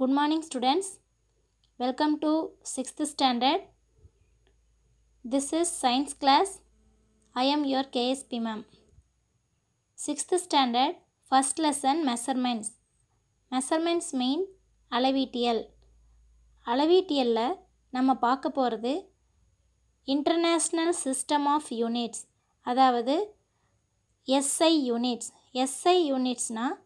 good morning students welcome to sixth standard this is science class I am your KSP ma'am sixth standard first lesson measurements measurements mean அளவீட்டியல் அளவீட்டியலில் நம்ம பார்க்க போகிறது international system of units அதாவது SI units SI யூனிட்ஸ்னால்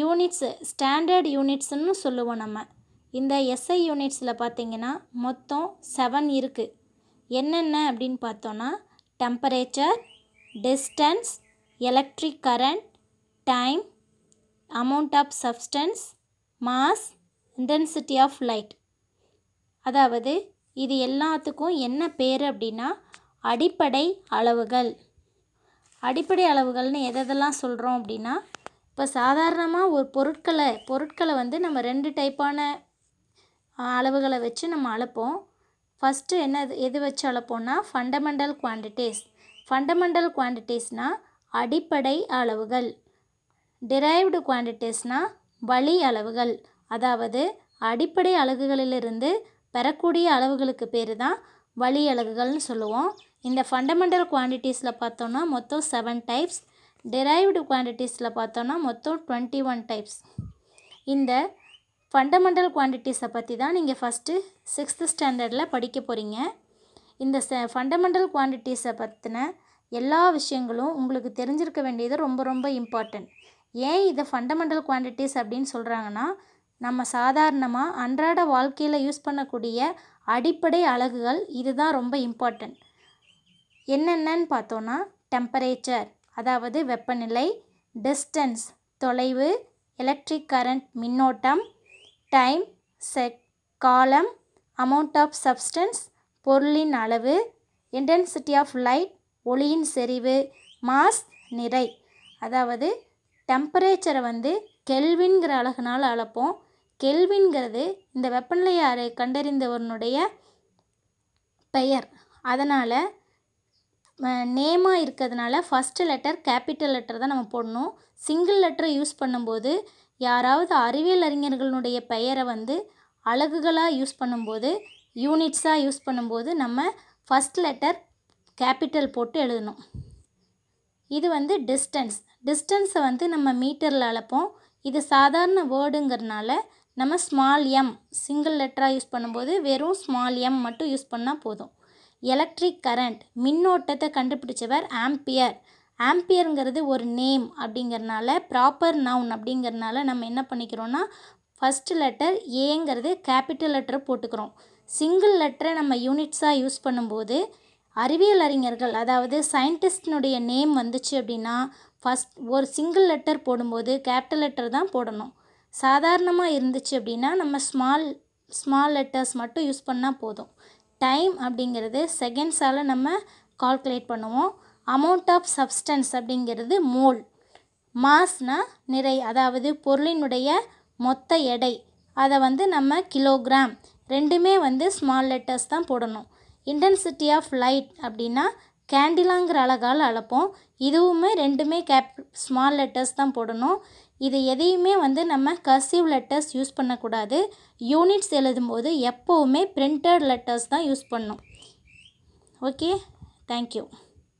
units standard யூனிட்ஸுன்னு சொல்லுவோம் நம்ம இந்த எஸ்ஐ யூனிட்ஸில் பார்த்தீங்கன்னா மொத்தம் செவன் இருக்குது என்னென்ன அப்படின்னு பார்த்தோன்னா temperature distance electric current time amount of substance mass intensity of light அதாவது இது எல்லாத்துக்கும் என்ன பேர் அப்படின்னா அடிப்படை அளவுகள் அடிப்படை அளவுகள்னு எதெல்லாம் சொல்கிறோம் அப்படின்னா இப்போ சாதாரணமாக ஒரு பொருட்களை பொருட்களை வந்து நம்ம ரெண்டு டைப்பான அளவுகளை வச்சு நம்ம அளப்போம் ஃபஸ்ட்டு என்ன எது வச்சு அளப்போம்னா ஃபண்டமெண்டல் குவான்டிட்டிஸ் ஃபண்டமெண்டல் குவான்டிட்டிஸ்னால் அடிப்படை அளவுகள் டிரைவ்டு குவான்டிட்டிஸ்னால் வழி அளவுகள் அதாவது அடிப்படை அலகுகளிலிருந்து பெறக்கூடிய அளவுகளுக்கு பேர் தான் வழி அளவுகள்னு சொல்லுவோம் இந்த ஃபண்டமெண்டல் குவான்டிட்டிஸில் பார்த்தோம்னா மொத்தம் செவன் டைப்ஸ் derived குவான்டிட்டிஸில் பார்த்தோன்னா மொத்தம் டுவெண்ட்டி ஒன் டைப்ஸ் இந்த ஃபண்டமெண்டல் quantities பற்றி தான் நீங்கள் ஃபஸ்ட்டு சிக்ஸ்த்து ஸ்டாண்டர்டில் படிக்க போகிறீங்க இந்த ச ஃபண்டமெண்டல் பத்தின பற்றின எல்லா விஷயங்களும் உங்களுக்கு தெரிஞ்சிருக்க வேண்டியது ரொம்ப ரொம்ப இம்பார்ட்டண்ட் ஏன் இதை ஃபண்டமெண்டல் quantities அப்படின்னு சொல்கிறாங்கன்னா நம்ம சாதாரணமாக அன்றாட வாழ்க்கையில் யூஸ் பண்ணக்கூடிய அடிப்படை அலகுகள் இதுதான் ரொம்ப இம்பார்ட்டண்ட் என்னென்னு பார்த்தோன்னா டெம்பரேச்சர் அதாவது வெப்பநிலை டிஸ்டன்ஸ் தொலைவு எலக்ட்ரிக் கரண்ட் மின்னோட்டம் டைம் செக் காலம் அமௌண்ட் ஆஃப் சப்ஸ்டன்ஸ் பொருளின் அளவு இன்டென்சிட்டி ஆஃப் லைட் ஒளியின் செறிவு மாஸ் நிறை அதாவது டெம்பரேச்சரை வந்து கெல்வின்கிற அழகுனால் அளப்போம் கெல்வின்கிறது இந்த வெப்பநிலை அறை கண்டறிந்தவனுடைய பெயர் அதனால் நேமாக இருக்கிறதுனால ஃபஸ்ட்டு லெட்டர் கேப்பிட்டல் லெட்டர் தான் நம்ம போடணும் சிங்கிள் லெட்டரை யூஸ் பண்ணும்போது யாராவது அறிவியல் அறிஞர்களுடைய பெயரை வந்து அழகுகளாக யூஸ் பண்ணும்போது யூனிட்ஸாக யூஸ் பண்ணும்போது நம்ம ஃபஸ்ட் லெட்டர் கேப்பிட்டல் போட்டு எழுதணும் இது வந்து டிஸ்டன்ஸ் டிஸ்டன்ஸை வந்து நம்ம மீட்டரில் அளப்போம் இது சாதாரண வேர்டுங்கிறனால நம்ம ஸ்மால் எம் சிங்கிள் லெட்டராக யூஸ் பண்ணும்போது வெறும் ஸ்மால் எம் மட்டும் யூஸ் பண்ணால் போதும் எலக்ட்ரிக் கரண்ட் மின்னோட்டத்தை கண்டுபிடிச்சவர் ஆம்பியர் ஆம்பியருங்கிறது ஒரு நேம் அப்படிங்கிறனால ப்ராப்பர் நவுன் அப்படிங்கிறனால நம்ம என்ன பண்ணிக்கிறோன்னா ஃபஸ்ட்டு லெட்டர் ஏங்கிறது கேபிட்டல் லெட்டர் போட்டுக்கிறோம் சிங்கிள் லெட்டரை நம்ம யூனிட்ஸாக யூஸ் பண்ணும்போது அறிவியல் அறிஞர்கள் அதாவது சயின்டிஸ்டினுடைய நேம் வந்துச்சு அப்படின்னா ஃபஸ்ட் ஒரு சிங்கிள் லெட்டர் போடும்போது கேபிட்டல் லெட்டர் தான் போடணும் சாதாரணமாக இருந்துச்சு அப்படின்னா நம்ம ஸ்மால் ஸ்மால் லெட்டர்ஸ் மட்டும் யூஸ் பண்ணால் போதும் டைம் அப்படிங்கிறது செகண்ட்ஸால் நம்ம கால்குலேட் பண்ணுவோம் அமௌண்ட் ஆஃப் சப்ஸ்டன்ஸ் அப்படிங்கிறது மோல் மாஸ்னால் நிறை அதாவது பொருளினுடைய மொத்த எடை அதை வந்து நம்ம கிலோகிராம் ரெண்டுமே வந்து ஸ்மால் லெட்டர்ஸ் தான் போடணும் இன்டென்சிட்டி ஆஃப் லைட் அப்படின்னா கேண்டிலாங்கிற அழகால் அழைப்போம் இதுவுமே ரெண்டுமே கேப் ஸ்மால் லெட்டர்ஸ் தான் போடணும் இது எதையுமே வந்து நம்ம கர்சிவ் லெட்டர்ஸ் யூஸ் பண்ணக்கூடாது யூனிட்ஸ் எழுதும்போது எப்போவுமே பிரிண்டட் லெட்டர்ஸ் தான் யூஸ் பண்ணும் ஓகே தேங்க்யூ